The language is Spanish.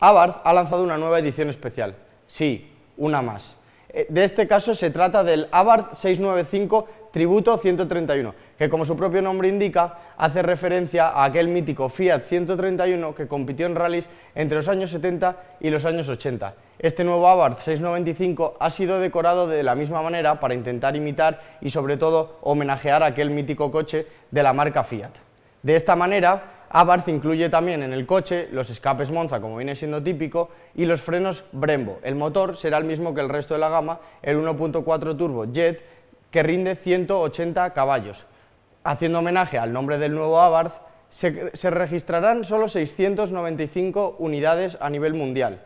Abarth ha lanzado una nueva edición especial. Sí, una más. Eh, de este caso se trata del Abarth 695 Tributo 131, que como su propio nombre indica, hace referencia a aquel mítico Fiat 131 que compitió en rallies entre los años 70 y los años 80. Este nuevo Abarth 695 ha sido decorado de la misma manera para intentar imitar y sobre todo homenajear aquel mítico coche de la marca Fiat. De esta manera, Abarth incluye también en el coche los escapes Monza, como viene siendo típico, y los frenos Brembo. El motor será el mismo que el resto de la gama, el 1.4 turbo Jet, que rinde 180 caballos. Haciendo homenaje al nombre del nuevo Abarth, se, registrarán solo 695 unidades a nivel mundial,